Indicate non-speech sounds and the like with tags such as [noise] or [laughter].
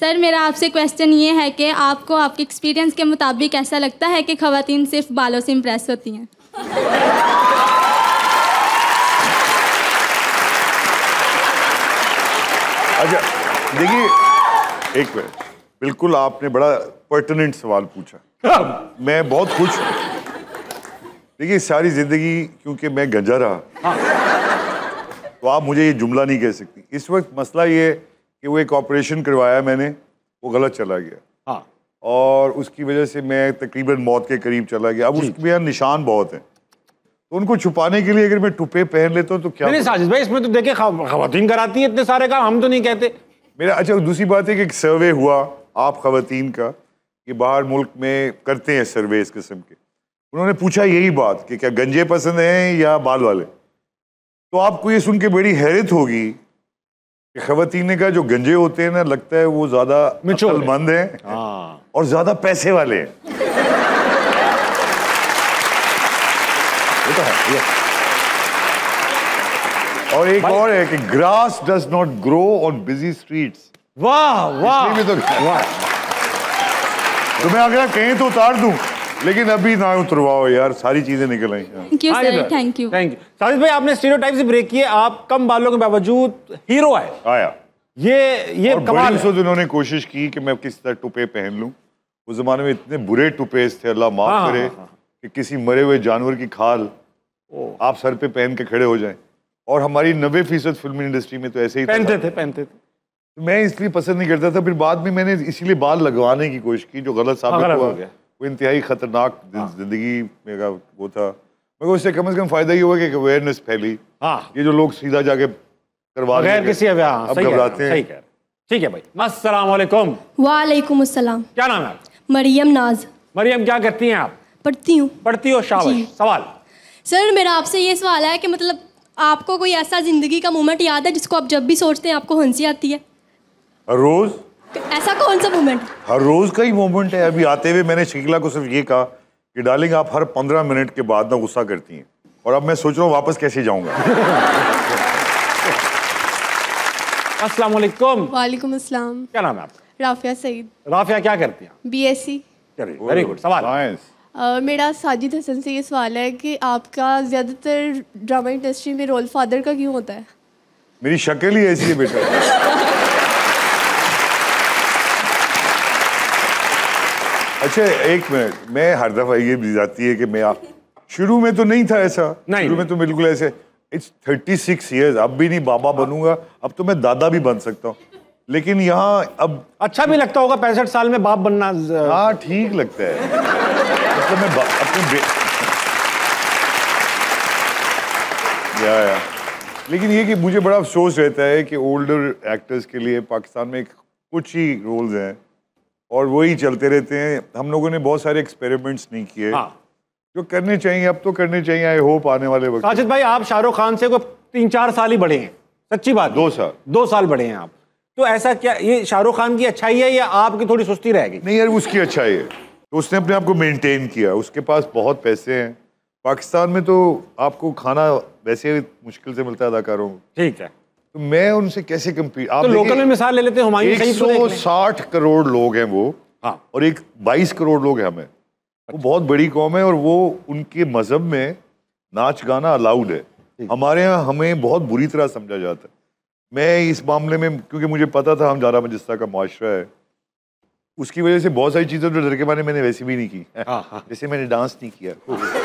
Sir मेरा आपसे question ये है कि आपको आपके एक्सपीरियंस के मुताबिक ऐसा लगता है कि खातन सिर्फ बालों से इम्प्रेस होती हैं अच्छा देखिए एक मिनट बिल्कुल आपने बड़ा पर्टनेंट सवाल पूछा मैं बहुत खुश देखिए सारी ज़िंदगी क्योंकि मैं गंजा रहा हाँ। तो आप मुझे ये जुमला नहीं कह सकती इस वक्त मसला ये कि वो एक ऑपरेशन करवाया मैंने वो गलत चला गया हाँ और उसकी वजह से मैं तकरीबन मौत के करीब चला गया अब उसमें यार निशान बहुत हैं तो उनको छुपाने के लिए अगर मैं टुपे पहन लेता हूँ तो क्या नहीं साजिद भाई इसमें तो देखे खातन कराती हैं इतने सारे काम हम तो नहीं कहते मेरा अच्छा दूसरी बात है कि एक सर्वे हुआ आप खातन का कि बाहर मुल्क में करते हैं सर्वे इस किस्म के उन्होंने पूछा यही बात कि क्या गंजे पसंद हैं या बाल वाले तो आपको ये सुन के बड़ी हैरत होगी खवतने का जो गंजे होते हैं ना लगता है वो ज्यादा मंद है हाँ। और ज्यादा पैसे वाले हैं तो है और एक और है कि grass does not grow on busy streets वाह तो- वाह तो मैं अगर कहीं तो उतार दूं लेकिन अभी ना उतरवाओ यार सारी चीजें निकल आई thank you thank you thank you Sajid भाई आपने स्टीरियोटाइप से ब्रेक किए आप कम बालों के बावजूद हीरो आए आया ये ये कमाल है उन्होंने कोशिश की कि मैं किस तरह टुपे पहन लूं उस जमाने में इतने बुरे टुपे थे अल्लाह माफ हाँ, करे हाँ, हाँ, हाँ. कि किसी मरे हुए जानवर की खाल आप सर पे पहन के खड़े हो जाएं और हमारी नब्बे फीसद फिल्म इंडस्ट्री में तो ऐसे ही पहनते थे पहनते थे मैं इसलिए पसंद नहीं करता था फिर बाद में मैंने इसीलिए बाल लगवाने की कोशिश की जो गलत साबित हाँ, हुआ गया वो इंतहाई ख़तरनाक ज़िंदगी हाँ। में का वो था मगर उससे कम अज़ कम फ़ायदा ये हुआ कि अवेयरनेस फैली हाँ ये जो लोग सीधा जाके करवा गैर किसी हाँ, अब घबराते हैं ठीक है भाई असलम वालेकुम अस्सलाम क्या नाम है मरियम नाज मरियम क्या करती हैं आप पढ़ती हूँ पढ़ती हो शाबाश सवाल सर मेरा आपसे ये सवाल है कि मतलब आपको कोई ऐसा ज़िंदगी का मोमेंट याद है जिसको आप जब भी सोचते हैं आपको हंसी आती है रोज़ तो ऐसा कौन सा मोमेंट हर रोज का ही मोमेंट है अभी आते हुए मैंने शिकला को सिर्फ ये कहा कि डार्लिंग आप हर पंद्रह मिनट के बाद ना गुस्सा करती हैं और अब मैं सोच रहा हूँ वापस कैसे जाऊंगा [laughs] अस्सलाम वालेकुम वालेकुम अस्सलाम क्या नाम है आपका राफिया सईद राफिया क्या करती हैं बीएससी वेरी गुड सवाल नाइस Uh, मेरा साजिद हसन से ये सवाल है कि आपका ज़्यादातर ड्रामा इंडस्ट्री में रोल फादर का क्यों होता है मेरी शक्ल ही ऐसी है बेटा अच्छा एक मिनट मैं हर दफा ये भी जाती है कि मैं आप शुरू में तो नहीं था ऐसा नहीं शुरू में तो बिल्कुल ऐसे इट्स थर्टी सिक्स ईयर्स अब भी नहीं बाबा हाँ। बनूंगा अब तो मैं दादा भी बन सकता हूँ लेकिन यहाँ अब अच्छा भी लगता होगा पैंसठ साल में बाप बनना हाँ ठीक लगता है तो मैं अपने या, या लेकिन ये कि मुझे बड़ा अफसोस रहता है कि ओल्डर एक्टर्स के लिए पाकिस्तान में कुछ ही रोल्स हैं और वही चलते रहते हैं हम लोगों ने बहुत सारे एक्सपेरिमेंट्स नहीं किए हाँ। जो करने चाहिए अब तो करने चाहिए आई होप आने वाले वक्त साजिद भाई आप शाहरुख खान से कोई तीन चार साल ही बढ़े हैं सच्ची बात दो साल दो साल बढ़े हैं आप तो ऐसा क्या ये शाहरुख खान की अच्छाई है या आपकी थोड़ी सुस्ती रहेगी नहीं यार उसकी अच्छाई है तो उसने अपने आप को मेनटेन किया उसके पास बहुत पैसे हैं पाकिस्तान में तो आपको खाना वैसे मुश्किल से मिलता है अदाकारों ठीक है तो मैं उनसे कैसे कम्पीट आप तो लोकल में मिसाल ले लेते हैं तो सौ साठ करोड़ लोग हैं वो हाँ और एक बाईस करोड़ लोग हैं हमें अच्छा। वो बहुत बड़ी कौम है और वो उनके मज़हब में नाच गाना अलाउड है हमारे यहाँ हमें बहुत बुरी तरह समझा जाता है मैं इस मामले में क्योंकि मुझे पता था हम जारा मजिस्ता का माशरा है उसकी वजह से बहुत सारी चीज़ें जो लड़के के मैंने वैसे भी नहीं की जैसे हाँ, हाँ। [laughs] मैंने डांस नहीं किया हाँ।